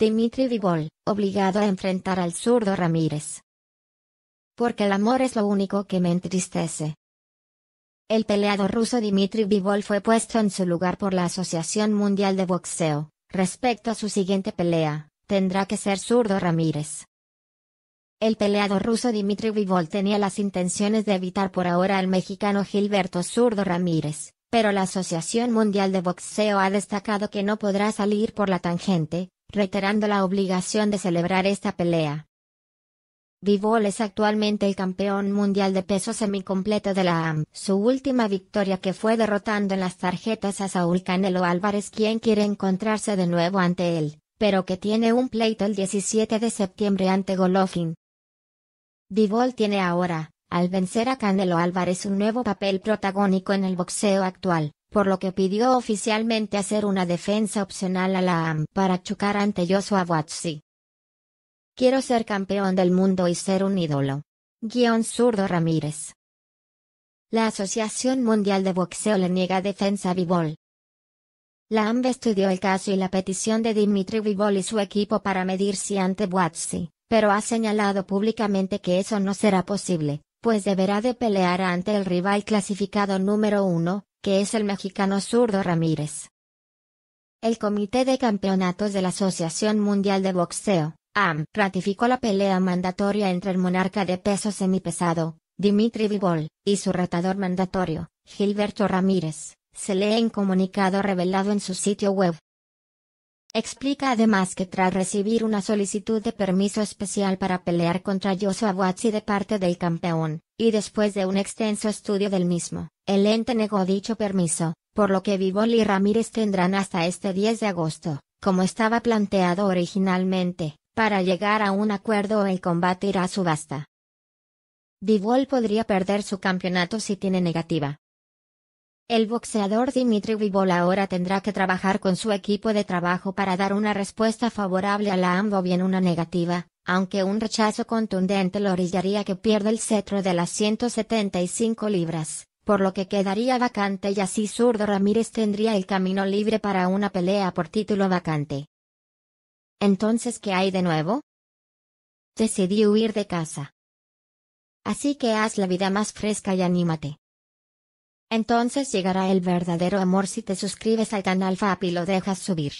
Dimitri Vivol, obligado a enfrentar al zurdo Ramírez. Porque el amor es lo único que me entristece. El peleado ruso Dimitri Vivol fue puesto en su lugar por la Asociación Mundial de Boxeo. Respecto a su siguiente pelea, tendrá que ser zurdo Ramírez. El peleado ruso Dimitri Vivol tenía las intenciones de evitar por ahora al mexicano Gilberto Zurdo Ramírez, pero la Asociación Mundial de Boxeo ha destacado que no podrá salir por la tangente, reiterando la obligación de celebrar esta pelea. Bivol es actualmente el campeón mundial de peso semicompleto de la AM. Su última victoria que fue derrotando en las tarjetas a Saúl Canelo Álvarez quien quiere encontrarse de nuevo ante él, pero que tiene un pleito el 17 de septiembre ante Golovkin. Bivol tiene ahora, al vencer a Canelo Álvarez un nuevo papel protagónico en el boxeo actual por lo que pidió oficialmente hacer una defensa opcional a la AM para chocar ante Joshua Watsi. Quiero ser campeón del mundo y ser un ídolo. Guión zurdo Ramírez. La Asociación Mundial de Boxeo le niega defensa a Vivol. La AMB estudió el caso y la petición de Dimitri Vivol y su equipo para medirse ante Watsi, pero ha señalado públicamente que eso no será posible, pues deberá de pelear ante el rival clasificado número uno, que es el mexicano zurdo Ramírez. El Comité de Campeonatos de la Asociación Mundial de Boxeo, AM, ratificó la pelea mandatoria entre el monarca de peso semipesado, Dimitri Vivol, y su retador mandatorio, Gilberto Ramírez, se lee en comunicado revelado en su sitio web. Explica además que tras recibir una solicitud de permiso especial para pelear contra Joshua de parte del campeón, y después de un extenso estudio del mismo, el ente negó dicho permiso, por lo que Vivol y Ramírez tendrán hasta este 10 de agosto, como estaba planteado originalmente, para llegar a un acuerdo o el combate irá a subasta. Vivol podría perder su campeonato si tiene negativa. El boxeador Dimitri Vivol ahora tendrá que trabajar con su equipo de trabajo para dar una respuesta favorable a la AMBO bien una negativa, aunque un rechazo contundente lo orillaría que pierda el cetro de las 175 libras, por lo que quedaría vacante y así Zurdo Ramírez tendría el camino libre para una pelea por título vacante. Entonces, ¿qué hay de nuevo? Decidí huir de casa. Así que haz la vida más fresca y anímate. Entonces llegará el verdadero amor si te suscribes al canal FAP y lo dejas subir.